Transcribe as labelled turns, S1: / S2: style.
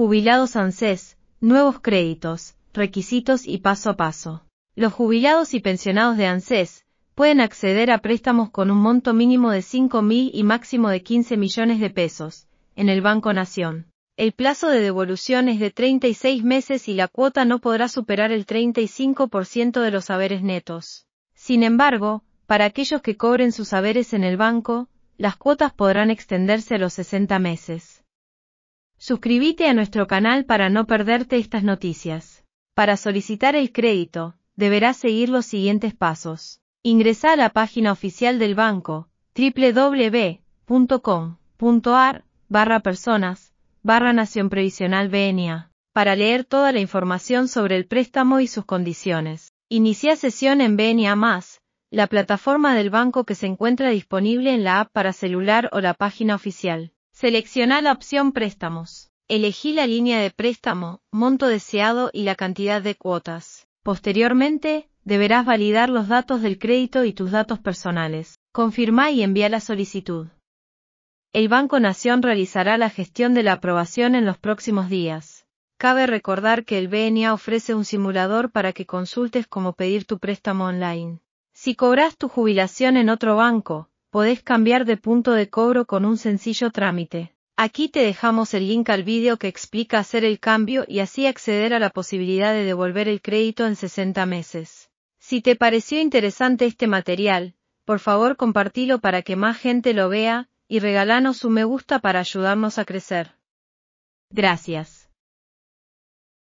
S1: Jubilados ANSES, nuevos créditos, requisitos y paso a paso. Los jubilados y pensionados de ANSES pueden acceder a préstamos con un monto mínimo de 5.000 y máximo de 15 millones de pesos, en el Banco Nación. El plazo de devolución es de 36 meses y la cuota no podrá superar el 35% de los haberes netos. Sin embargo, para aquellos que cobren sus haberes en el banco, las cuotas podrán extenderse a los 60 meses. Suscríbete a nuestro canal para no perderte estas noticias. Para solicitar el crédito, deberás seguir los siguientes pasos. Ingresa a la página oficial del banco, www.com.ar, barra personas, barra Nación Previsional BNA, para leer toda la información sobre el préstamo y sus condiciones. Inicia sesión en BNA Más, la plataforma del banco que se encuentra disponible en la app para celular o la página oficial. Selecciona la opción Préstamos. Elegí la línea de préstamo, monto deseado y la cantidad de cuotas. Posteriormente, deberás validar los datos del crédito y tus datos personales. Confirma y envía la solicitud. El Banco Nación realizará la gestión de la aprobación en los próximos días. Cabe recordar que el BNA ofrece un simulador para que consultes cómo pedir tu préstamo online. Si cobras tu jubilación en otro banco, podés cambiar de punto de cobro con un sencillo trámite. Aquí te dejamos el link al vídeo que explica hacer el cambio y así acceder a la posibilidad de devolver el crédito en 60 meses. Si te pareció interesante este material, por favor compartilo para que más gente lo vea y regalanos un me gusta para ayudarnos a crecer. Gracias.